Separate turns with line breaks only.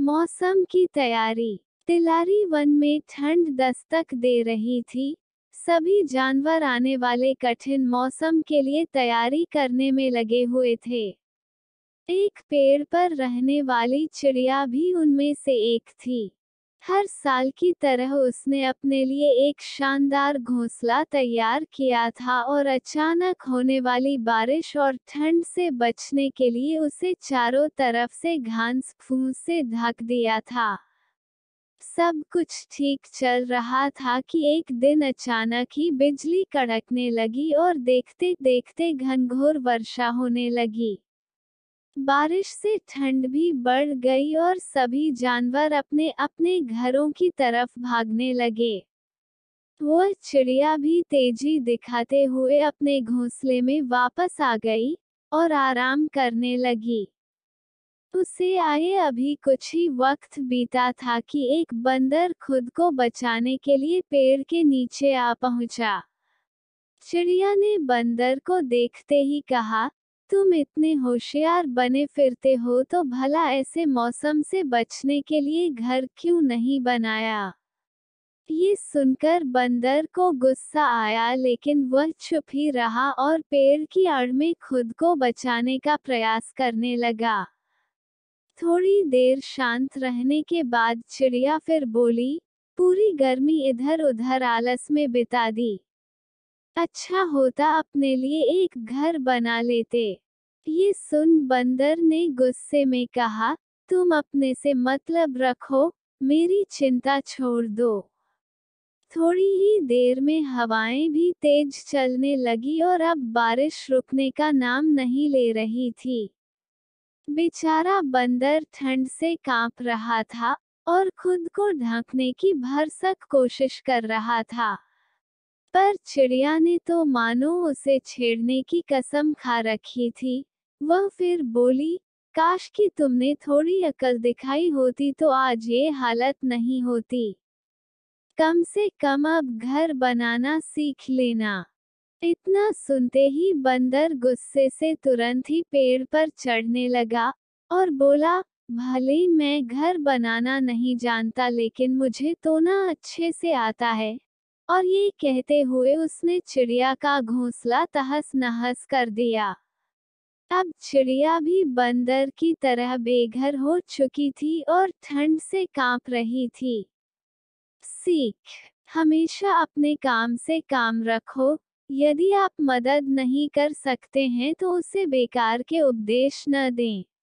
मौसम की तैयारी तिलारी वन में ठंड दस्तक दे रही थी सभी जानवर आने वाले कठिन मौसम के लिए तैयारी करने में लगे हुए थे एक पेड़ पर रहने वाली चिड़िया भी उनमें से एक थी हर साल की तरह उसने अपने लिए एक शानदार घोंसला तैयार किया था और अचानक होने वाली बारिश और ठंड से बचने के लिए उसे चारों तरफ से घास फूस से ढक दिया था सब कुछ ठीक चल रहा था कि एक दिन अचानक ही बिजली कड़कने लगी और देखते देखते घनघोर वर्षा होने लगी बारिश से ठंड भी बढ़ गई और सभी जानवर अपने अपने घरों की तरफ भागने लगे वो चिड़िया भी तेजी दिखाते हुए अपने घोंसले में वापस आ गई और आराम करने लगी उसे आए अभी कुछ ही वक्त बीता था कि एक बंदर खुद को बचाने के लिए पेड़ के नीचे आ पहुंचा चिड़िया ने बंदर को देखते ही कहा तुम इतने होशियार बने फिरते हो तो भला ऐसे मौसम से बचने के लिए घर क्यों नहीं बनाया ये सुनकर बंदर को गुस्सा आया लेकिन वह चुप ही रहा और पेड़ की आड़ में खुद को बचाने का प्रयास करने लगा थोड़ी देर शांत रहने के बाद चिड़िया फिर बोली पूरी गर्मी इधर उधर आलस में बिता दी अच्छा होता अपने लिए एक घर बना लेते ये सुन बंदर ने गुस्से में कहा तुम अपने से मतलब रखो मेरी चिंता छोड़ दो थोड़ी ही देर में हवाएं भी तेज चलने लगी और अब बारिश रुकने का नाम नहीं ले रही थी बेचारा बंदर ठंड से कांप रहा था और खुद को ढांकने की भरसक कोशिश कर रहा था पर चिड़िया ने तो मानो उसे छेड़ने की कसम खा रखी थी वह फिर बोली काश कि तुमने थोड़ी अकल दिखाई होती तो आज ये हालत नहीं होती कम से कम अब घर बनाना सीख लेना इतना सुनते ही बंदर गुस्से से तुरंत ही पेड़ पर चढ़ने लगा और बोला भले मैं घर बनाना नहीं जानता लेकिन मुझे तो ना अच्छे से आता है और ये कहते हुए उसने चिड़िया का घोंसला तहस नहस कर दिया अब चिड़िया भी बंदर की तरह बेघर हो चुकी थी और ठंड से कांप रही थी सीख हमेशा अपने काम से काम रखो यदि आप मदद नहीं कर सकते हैं तो उसे बेकार के उपदेश न दें